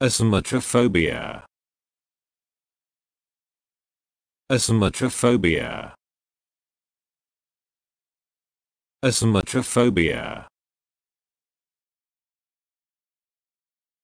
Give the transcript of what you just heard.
Asthmatrophobia. Asthmatrophobia. Asthmatrophobia.